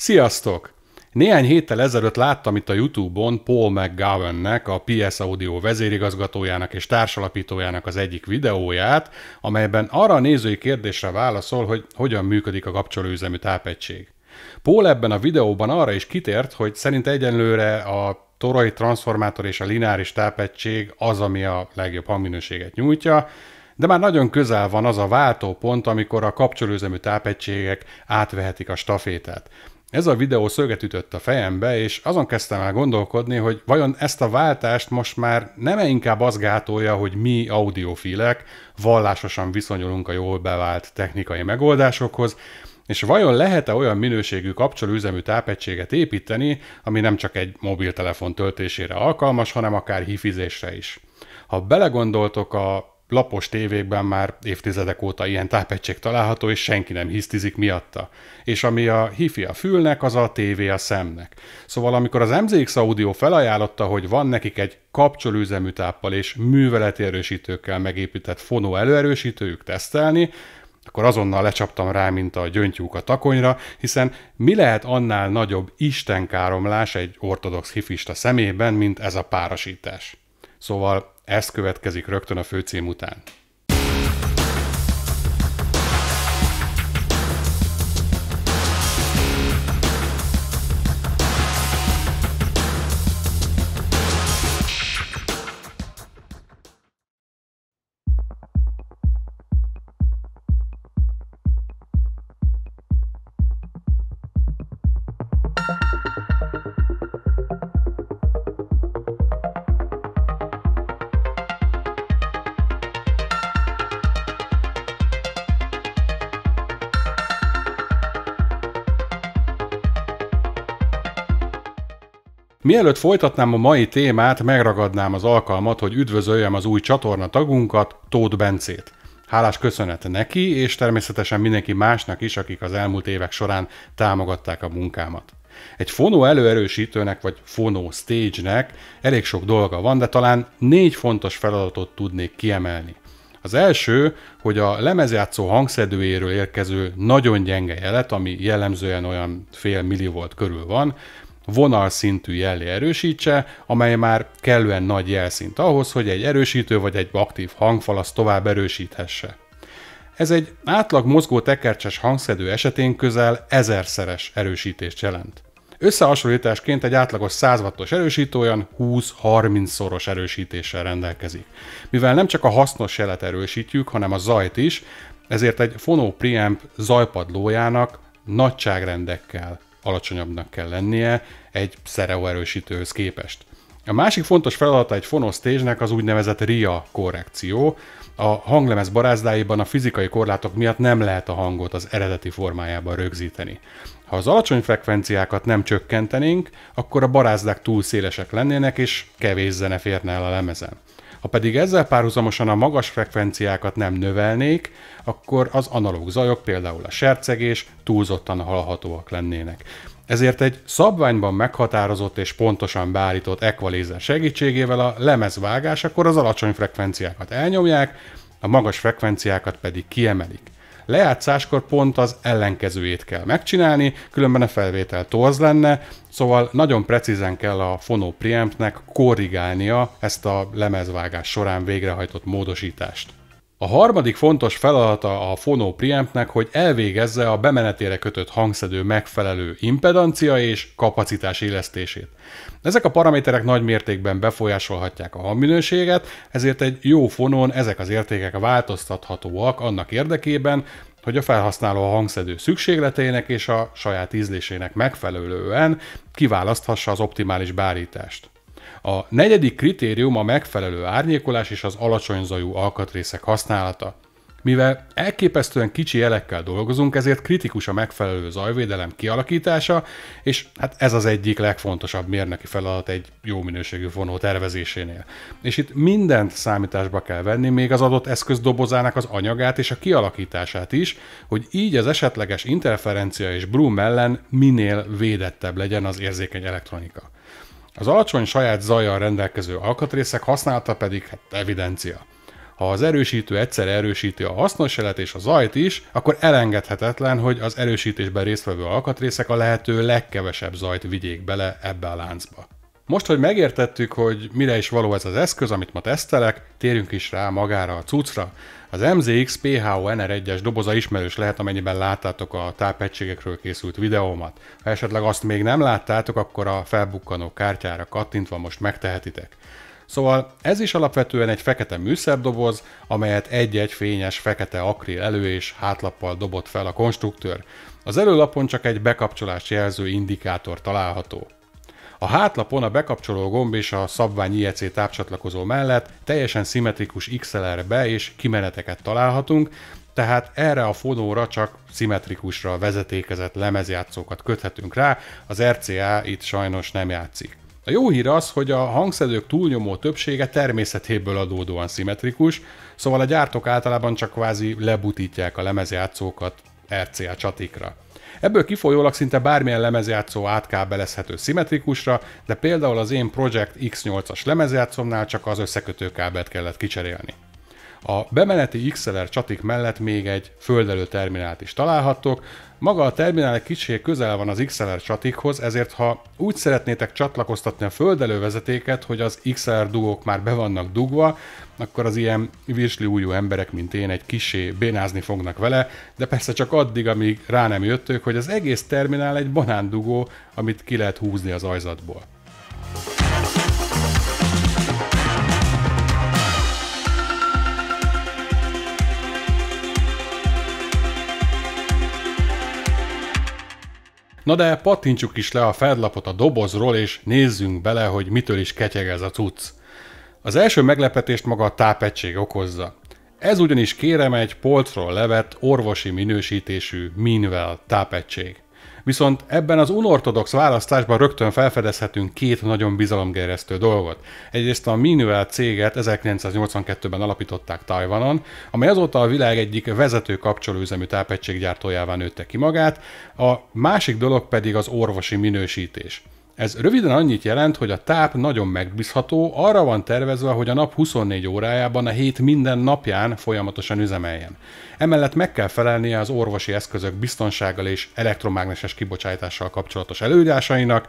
Sziasztok! Néhány héttel ezelőtt láttam itt a YouTube-on Paul McGowannek, a PS Audio vezérigazgatójának és társalapítójának az egyik videóját, amelyben arra a nézői kérdésre válaszol, hogy hogyan működik a kapcsolóüzemű tápegység. Paul ebben a videóban arra is kitért, hogy szerint egyenlőre a torai transformátor és a lineáris tápegység az, ami a legjobb hangminőséget nyújtja, de már nagyon közel van az a váltópont, amikor a kapcsolóüzemű tápegységek átvehetik a stafétát. Ez a videó szöget ütött a fejembe, és azon kezdtem el gondolkodni, hogy vajon ezt a váltást most már nem -e inkább az gátolja, hogy mi audiofilek vallásosan viszonyulunk a jól bevált technikai megoldásokhoz, és vajon lehet-e olyan minőségű kapcsolóüzemű tápegységet építeni, ami nem csak egy mobiltelefon töltésére alkalmas, hanem akár hifizésre is. Ha belegondoltok, a lapos tévékben már évtizedek óta ilyen tápegység található, és senki nem hisztizik miatta. És ami a hifi a fülnek, az a tévé a szemnek. Szóval amikor az MZX Audio felajánlotta, hogy van nekik egy kapcsolőzemű táppal és erősítőkkel megépített fonó előerősítőjük tesztelni, akkor azonnal lecsaptam rá, mint a gyöngytyúk a takonyra, hiszen mi lehet annál nagyobb istenkáromlás egy ortodox hifista szemében, mint ez a párasítás. Szóval ez következik rögtön a főcím után. Mielőtt folytatnám a mai témát, megragadnám az alkalmat, hogy üdvözöljem az új csatorna tagunkat, Tóth Bencét. Hálás köszönet neki, és természetesen mindenki másnak is, akik az elmúlt évek során támogatták a munkámat. Egy fonó előerősítőnek vagy fonó stage-nek elég sok dolga van, de talán négy fontos feladatot tudnék kiemelni. Az első, hogy a lemezjátszó hangszedőjéről érkező nagyon gyenge jelet, ami jellemzően olyan fél millivolt körül van, vonalszintű jellé erősítse, amely már kellően nagy jelszint ahhoz, hogy egy erősítő vagy egy aktív hangfal azt tovább erősíthesse. Ez egy átlag mozgó tekercses hangszedő esetén közel ezerszeres erősítést jelent. Összehasonlításként egy átlagos 100 wattos erősítő olyan 20-30 szoros erősítéssel rendelkezik. Mivel nem csak a hasznos jelet erősítjük, hanem a zajt is, ezért egy fonó preamp zajpadlójának nagyságrendekkel alacsonyabbnak kell lennie egy szereo erősítőhöz képest. A másik fontos feladata egy fonosztésnek az úgynevezett RIA korrekció. A hanglemez barázdáiban a fizikai korlátok miatt nem lehet a hangot az eredeti formájában rögzíteni. Ha az alacsony frekvenciákat nem csökkentenénk, akkor a barázdák túl szélesek lennének, és kevés zene férne el a lemezen. Ha pedig ezzel párhuzamosan a magas frekvenciákat nem növelnék, akkor az analóg zajok, például a sercegés túlzottan hallhatóak lennének. Ezért egy szabványban meghatározott és pontosan beállított equalizer segítségével a lemezvágás akkor az alacsony frekvenciákat elnyomják, a magas frekvenciákat pedig kiemelik. Lejátszáskor pont az ellenkezőjét kell megcsinálni, különben a felvétel torz lenne, szóval nagyon precízen kell a fonó preampnek korrigálnia ezt a lemezvágás során végrehajtott módosítást. A harmadik fontos feladata a fonó preampnek, hogy elvégezze a bemenetére kötött hangszedő megfelelő impedancia és kapacitás élesztését. Ezek a paraméterek nagy mértékben befolyásolhatják a hangminőséget, ezért egy jó fonón ezek az értékek változtathatóak annak érdekében, hogy a felhasználó a hangszedő szükségleteinek és a saját ízlésének megfelelően kiválaszthassa az optimális bárítást. A negyedik kritérium a megfelelő árnyékolás és az alacsony zajú alkatrészek használata. Mivel elképesztően kicsi jelekkel dolgozunk, ezért kritikus a megfelelő zajvédelem kialakítása, és hát ez az egyik legfontosabb mérnöki feladat egy jó minőségű vonó tervezésénél. És itt mindent számításba kell venni, még az adott eszköz dobozának az anyagát és a kialakítását is, hogy így az esetleges interferencia és brum ellen minél védettebb legyen az érzékeny elektronika. Az alacsony saját zajjal rendelkező alkatrészek használata pedig hát, evidencia. Ha az erősítő egyszer erősíti a hasznos jelet és a zajt is, akkor elengedhetetlen, hogy az erősítésben résztvevő alkatrészek a lehető legkevesebb zajt vigyék bele ebbe a láncba. Most, hogy megértettük, hogy mire is való ez az eszköz, amit ma tesztelek, térjünk is rá magára a cuccra. Az MZX PHO-NR1-es doboza ismerős lehet, amennyiben láttátok a tápegységekről készült videómat. Ha esetleg azt még nem láttátok, akkor a felbukkanó kártyára kattintva most megtehetitek. Szóval ez is alapvetően egy fekete műszerdoboz, amelyet egy-egy fényes fekete akril elő és hátlappal dobott fel a konstruktőr. Az előlapon csak egy bekapcsolás jelző indikátor található. A hátlapon a bekapcsoló gomb és a szabvány IEC tápcsatlakozó mellett teljesen szimmetrikus XLR be és kimeneteket találhatunk, tehát erre a fonóra csak szimmetrikusra vezetékezett lemezjátszókat köthetünk rá, az RCA er itt sajnos nem játszik. A jó hír az, hogy a hangszedők túlnyomó többsége természetéből adódóan szimmetrikus, szóval a gyártók általában csak kvázi lebutítják a lemezjátszókat RCA er csatikra. Ebből kifolyólag szinte bármilyen lemezjátszó átkábelezhető szimmetrikusra, de például az én Project X8-as lemezjátszomnál csak az összekötőkábelt kellett kicserélni. A bemeneti XLR csatik mellett még egy földelő terminált is találhattok. Maga a terminál egy kicsi közel van az XLR csatikhoz, ezért ha úgy szeretnétek csatlakoztatni a földelő vezetéket, hogy az XLR dugók már be vannak dugva, akkor az ilyen virsli újú emberek, mint én, egy kisé bénázni fognak vele, de persze csak addig, amíg rá nem jöttök, hogy az egész terminál egy banándugó, amit ki lehet húzni az ajzatból. Na de pattintsuk is le a fedlapot a dobozról, és nézzünk bele, hogy mitől is ketyeg ez a cucc. Az első meglepetést maga a tápegység okozza. Ez ugyanis kérem egy polcról levett, orvosi minősítésű Minvel tápegység. Viszont ebben az unortodox választásban rögtön felfedezhetünk két nagyon bizalomgeresztő dolgot. Egyrészt a Minuel céget 1982-ben alapították Tajvanon, amely azóta a világ egyik vezető kapcsolóüzemű tápegységgyártójává nőtte ki magát, a másik dolog pedig az orvosi minősítés. Ez röviden annyit jelent, hogy a táp nagyon megbízható, arra van tervezve, hogy a nap 24 órájában a hét minden napján folyamatosan üzemeljen. Emellett meg kell felelnie az orvosi eszközök biztonsággal és elektromágneses kibocsátással kapcsolatos előírásainak,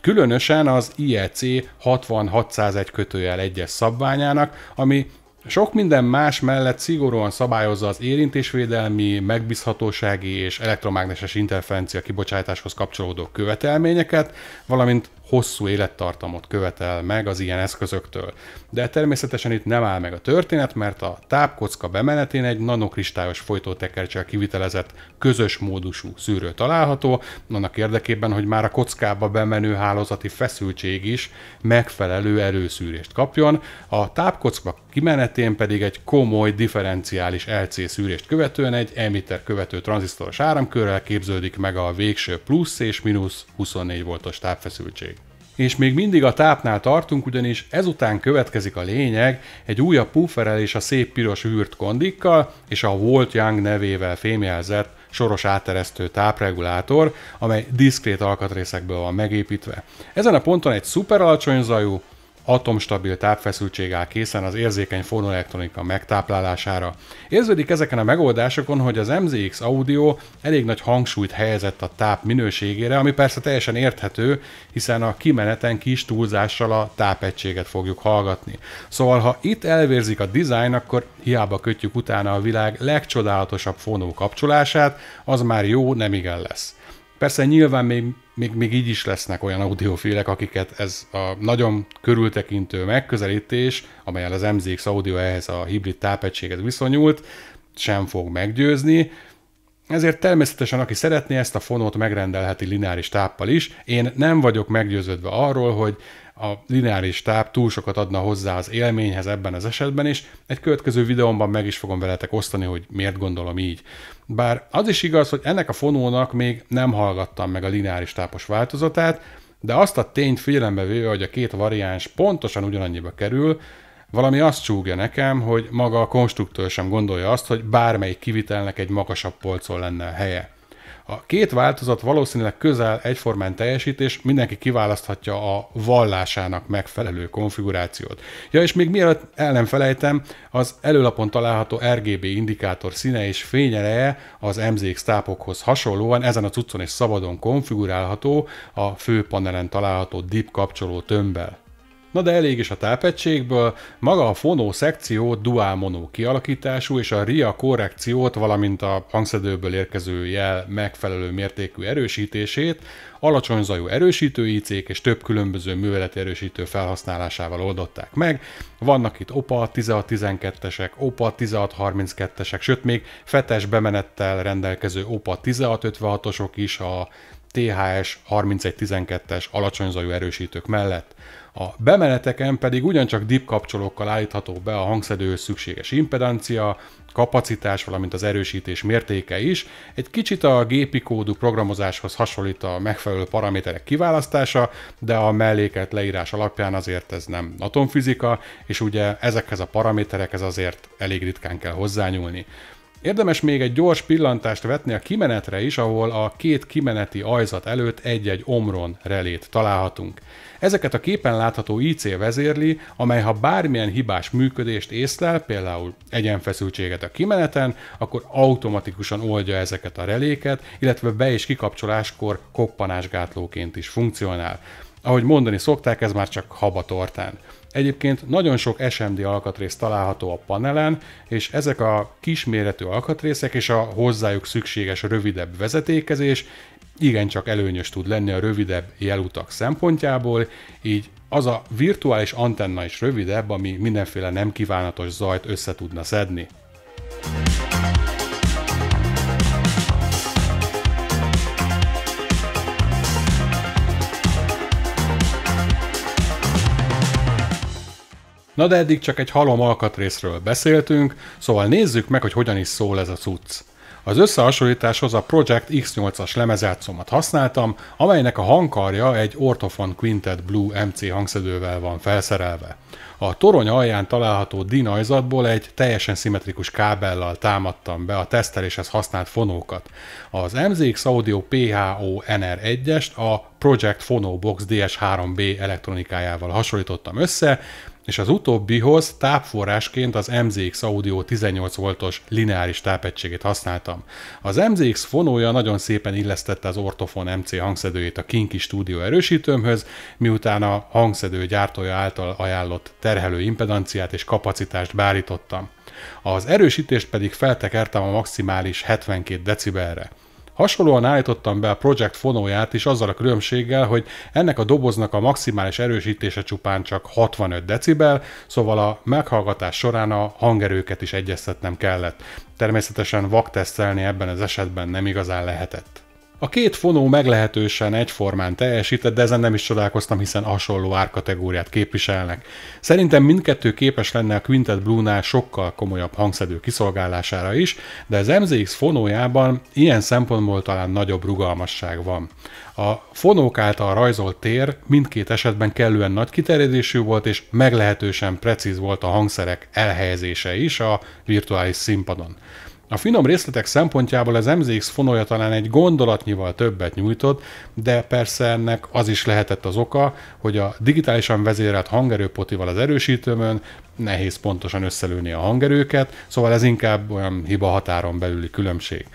különösen az IEC 6601 kötőjel egyes szabványának, ami sok minden más mellett szigorúan szabályozza az érintésvédelmi, megbízhatósági és elektromágneses interferencia kibocsátáshoz kapcsolódó követelményeket, valamint hosszú élettartamot követel meg az ilyen eszközöktől. De természetesen itt nem áll meg a történet, mert a tápkocka bemenetén egy nanokristályos folytótekercsel kivitelezett közös módusú szűrő található, annak érdekében, hogy már a kockába bemenő hálózati feszültség is megfelelő erőszűrést kapjon, a tápkocka kimenetén pedig egy komoly differenciális LC szűrést követően egy emitter követő tranzisztoros áramkörrel képződik meg a végső plusz és mínusz 24 voltos tápfeszültség. És még mindig a tápnál tartunk, ugyanis ezután következik a lényeg, egy újabb pufferelés a szép piros űrt kondikkal és a Volt Young nevével fémjelzett soros áteresztő tápregulátor, amely diszkrét alkatrészekből van megépítve. Ezen a ponton egy szuper alacsony zajú, atomstabil tápfeszültség áll készen az érzékeny fonoelektronika megtáplálására. Érződik ezeken a megoldásokon, hogy az MZX Audio elég nagy hangsúlyt helyezett a táp minőségére, ami persze teljesen érthető, hiszen a kimeneten kis túlzással a tápegységet fogjuk hallgatni. Szóval, ha itt elvérzik a design, akkor hiába kötjük utána a világ legcsodálatosabb fonó kapcsolását, az már jó nem igen lesz. Persze nyilván még, még, még így is lesznek olyan audiofilek, akiket ez a nagyon körültekintő megközelítés, amelyel az MZX Audio ehhez a hibrid tápegységhez viszonyult, sem fog meggyőzni, ezért természetesen, aki szeretné, ezt a fonót megrendelheti lineáris táppal is. Én nem vagyok meggyőződve arról, hogy a lineáris táp túl sokat adna hozzá az élményhez ebben az esetben, és egy következő videómban meg is fogom veletek osztani, hogy miért gondolom így. Bár az is igaz, hogy ennek a fonónak még nem hallgattam meg a lineáris tápos változatát, de azt a tényt figyelembe véve, hogy a két variáns pontosan ugyanannyiba kerül, valami azt csúgja nekem, hogy maga a konstruktőr sem gondolja azt, hogy bármelyik kivitelnek egy magasabb polcon lenne a helye. A két változat valószínűleg közel egyformán teljesít és mindenki kiválaszthatja a vallásának megfelelő konfigurációt. Ja, és még mielőtt el nem felejtem, az előlapon található RGB indikátor színe és fényereje az MZX tápokhoz hasonlóan ezen a cuccon is szabadon konfigurálható a főpanelen található DIP kapcsoló tömbbel. Na de elég is a tápegységből, maga a fonó szekció duálmonó kialakítású és a RIA korrekciót, valamint a hangszedőből érkező jel megfelelő mértékű erősítését, alacsony zajú erősítő IC-k és több különböző műveleti erősítő felhasználásával oldották meg. Vannak itt OPA 1612-esek, OPA 1632-esek, sőt még fetes bemenettel rendelkező OPA 1656-osok is a THS 3112-es alacsony zajú erősítők mellett. A bemeneteken pedig ugyancsak dip kapcsolókkal állítható be a hangszedőhöz szükséges impedancia, kapacitás, valamint az erősítés mértéke is. Egy kicsit a gépi kódú programozáshoz hasonlít a megfelelő paraméterek kiválasztása, de a mellékelt leírás alapján azért ez nem atomfizika, és ugye ezekhez a paraméterekhez azért elég ritkán kell hozzányúlni. Érdemes még egy gyors pillantást vetni a kimenetre is, ahol a két kimeneti ajzat előtt egy-egy Omron relét találhatunk. Ezeket a képen látható IC vezérli, amely ha bármilyen hibás működést észlel, például egyenfeszültséget a kimeneten, akkor automatikusan oldja ezeket a reléket, illetve be- és kikapcsoláskor koppanásgátlóként is funkcionál. Ahogy mondani szokták, ez már csak habatortán. Egyébként nagyon sok SMD alkatrész található a panelen, és ezek a kisméretű alkatrészek és a hozzájuk szükséges rövidebb vezetékezés igencsak előnyös tud lenni a rövidebb jelutak szempontjából, így az a virtuális antenna is rövidebb, ami mindenféle nem kívánatos zajt össze tudna szedni. Na de eddig csak egy halom alkatrészről beszéltünk, szóval nézzük meg, hogy hogyan is szól ez a cucc. Az összehasonlításhoz a Project X8-as lemezátszómat használtam, amelynek a hangkarja egy Ortofon Quintet Blue MC hangszedővel van felszerelve. A torony alján található dinajzatból egy teljesen szimmetrikus kábellal támadtam be a teszteléshez használt fonókat. Az MZX Audio PHO NR1-est a Project Phono Box DS3B elektronikájával hasonlítottam össze, és az utóbbihoz tápforrásként az MZX Audio 18 voltos lineáris tápegységét használtam. Az MZX fonója nagyon szépen illesztette az Ortofon MC hangszedőjét a Kinki Studio erősítőmhöz, miután a hangszedő gyártója által ajánlott terhelő impedanciát és kapacitást beállítottam. Az erősítést pedig feltekertem a maximális 72 decibelre. Hasonlóan állítottam be a Project fonóját is azzal a különbséggel, hogy ennek a doboznak a maximális erősítése csupán csak 65 decibel, szóval a meghallgatás során a hangerőket is egyeztetnem kellett. Természetesen vaktesztelni ebben az esetben nem igazán lehetett. A két fonó meglehetősen egyformán teljesített, de ezen nem is csodálkoztam, hiszen hasonló árkategóriát képviselnek. Szerintem mindkettő képes lenne a Quintet Blue-nál sokkal komolyabb hangszedő kiszolgálására is, de az MZX fonójában ilyen szempontból talán nagyobb rugalmasság van. A fonók által rajzolt tér mindkét esetben kellően nagy kiterjedésű volt, és meglehetősen precíz volt a hangszerek elhelyezése is a virtuális színpadon. A finom részletek szempontjából az MZX fonolja talán egy gondolatnyival többet nyújtott, de persze ennek az is lehetett az oka, hogy a digitálisan vezérelt hangerőpotival az erősítőmön nehéz pontosan összelőni a hangerőket, szóval ez inkább olyan hiba határon belüli különbség.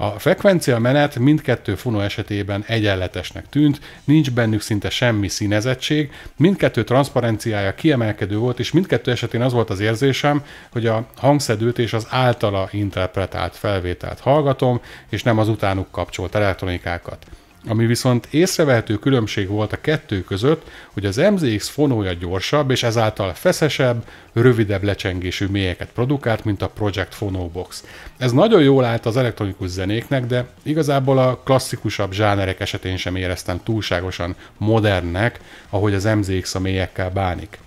A frekvencia menet mindkettő fono esetében egyenletesnek tűnt, nincs bennük szinte semmi színezettség, mindkettő transzparenciája kiemelkedő volt, és mindkettő esetén az volt az érzésem, hogy a hangszedőt és az általa interpretált felvételt hallgatom, és nem az utánuk kapcsolt elektronikákat. Ami viszont észrevehető különbség volt a kettő között, hogy az MZX fonója gyorsabb és ezáltal feszesebb, rövidebb lecsengésű mélyeket produkált, mint a Project Phonobox. Ez nagyon jól állt az elektronikus zenéknek, de igazából a klasszikusabb zsánerek esetén sem éreztem túlságosan modernnek, ahogy az MZX a mélyekkel bánik.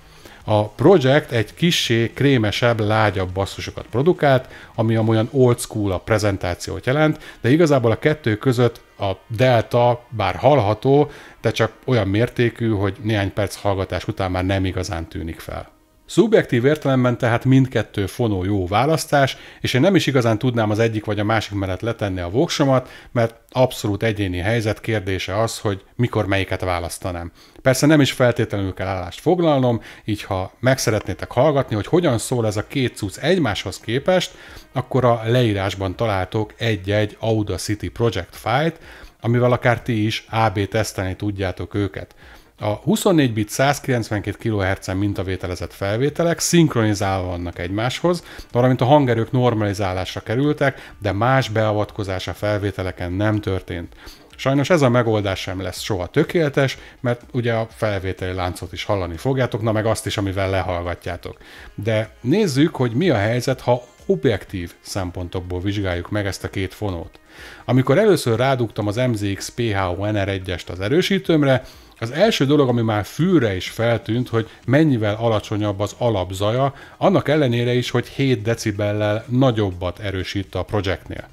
A Project egy kissé krémesebb, lágyabb basszusokat produkált, ami amolyan old school a prezentációt jelent, de igazából a kettő között a delta bár hallható, de csak olyan mértékű, hogy néhány perc hallgatás után már nem igazán tűnik fel. Szubjektív értelemben tehát mindkettő fonó jó választás, és én nem is igazán tudnám az egyik vagy a másik mellett letenni a voksomat, mert abszolút egyéni helyzet kérdése az, hogy mikor melyiket választanám. Persze nem is feltétlenül kell állást foglalnom, így ha meg szeretnétek hallgatni, hogy hogyan szól ez a két cucc egymáshoz képest, akkor a leírásban találtok egy-egy Audacity Project fájt, amivel akár ti is AB tesztelni tudjátok őket. A 24 bit 192 kHz mintavételezett felvételek szinkronizálva vannak egymáshoz, valamint a hangerők normalizálásra kerültek, de más beavatkozás a felvételeken nem történt. Sajnos ez a megoldás sem lesz soha tökéletes, mert ugye a felvételi láncot is hallani fogjátok, na meg azt is, amivel lehallgatjátok. De nézzük, hogy mi a helyzet, ha objektív szempontokból vizsgáljuk meg ezt a két fonót. Amikor először rádugtam az MZX PHO NR1-est az erősítőmre, az első dolog, ami már fűre is feltűnt, hogy mennyivel alacsonyabb az alapzaja, annak ellenére is, hogy 7 decibellel nagyobbat erősít a projektnél.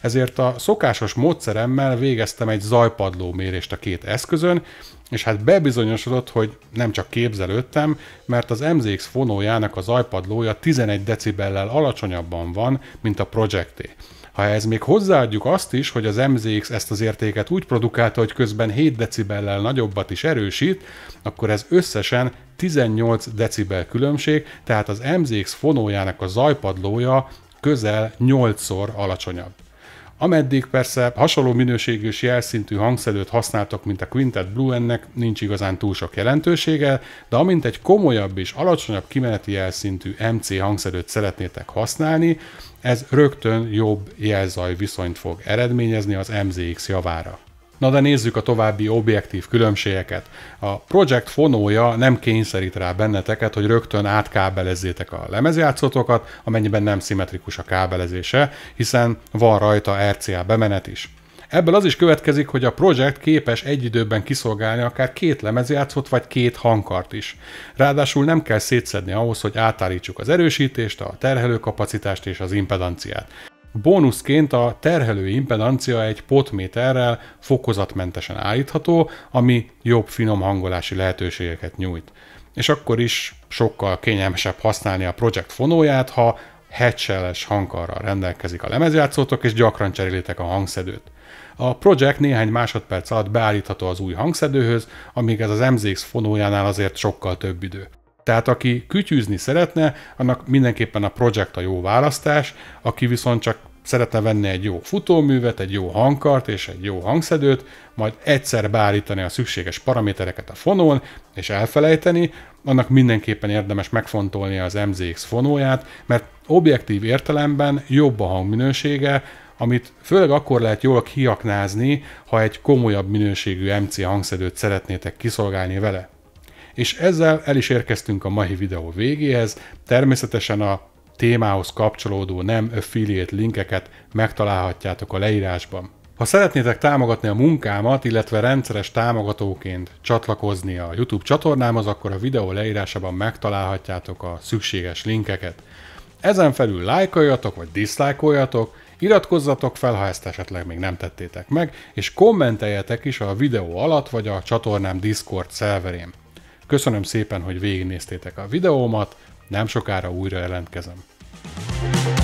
Ezért a szokásos módszeremmel végeztem egy zajpadló mérést a két eszközön, és hát bebizonyosodott, hogy nem csak képzelődtem, mert az MZX fonójának az zajpadlója 11 decibellel alacsonyabban van, mint a projekté. Ha ez még hozzáadjuk azt is, hogy az MZX ezt az értéket úgy produkálta, hogy közben 7 decibellel nagyobbat is erősít, akkor ez összesen 18 decibel különbség, tehát az MZX fonójának a zajpadlója közel 8-szor alacsonyabb. Ameddig persze hasonló minőségű és jelszintű hangszerőt használtak, mint a Quintet Blue, ennek nincs igazán túl sok jelentősége, de amint egy komolyabb és alacsonyabb kimeneti jelszintű MC hangszerőt szeretnétek használni, ez rögtön jobb jelzaj viszonyt fog eredményezni az MZX javára. Na de nézzük a további objektív különbségeket. A Project fonója nem kényszerít rá benneteket, hogy rögtön átkábelezzétek a lemezjátszótokat, amennyiben nem szimmetrikus a kábelezése, hiszen van rajta RCA bemenet is. Ebből az is következik, hogy a projekt képes egy időben kiszolgálni akár két lemezjátszót vagy két hangkart is. Ráadásul nem kell szétszedni ahhoz, hogy átállítsuk az erősítést, a terhelőkapacitást és az impedanciát. Bónuszként a terhelő impedancia egy potméterrel fokozatmentesen állítható, ami jobb finom hangolási lehetőségeket nyújt. És akkor is sokkal kényelmesebb használni a projekt fonóját, ha hatcheles hangkarral rendelkezik a lemezjátszótok, és gyakran cserélitek a hangszedőt. A Project néhány másodperc alatt beállítható az új hangszedőhöz, amíg ez az MZX fonójánál azért sokkal több idő. Tehát aki kütyűzni szeretne, annak mindenképpen a Project a jó választás, aki viszont csak szeretne venni egy jó futóművet, egy jó hangkart és egy jó hangszedőt, majd egyszer beállítani a szükséges paramétereket a fonón, és elfelejteni, annak mindenképpen érdemes megfontolni az MZX fonóját, mert objektív értelemben jobb a hangminősége, amit főleg akkor lehet jól kiaknázni, ha egy komolyabb minőségű MC hangszedőt szeretnétek kiszolgálni vele. És ezzel el is érkeztünk a mai videó végéhez, természetesen a témához kapcsolódó nem affiliate linkeket megtalálhatjátok a leírásban. Ha szeretnétek támogatni a munkámat, illetve rendszeres támogatóként csatlakozni a YouTube csatornámhoz, akkor a videó leírásában megtalálhatjátok a szükséges linkeket. Ezen felül lájkoljatok vagy diszlájkoljatok, Iratkozzatok fel, ha ezt esetleg még nem tettétek meg, és kommenteljetek is a videó alatt, vagy a csatornám Discord szerverén. Köszönöm szépen, hogy végignéztétek a videómat, nem sokára újra jelentkezem.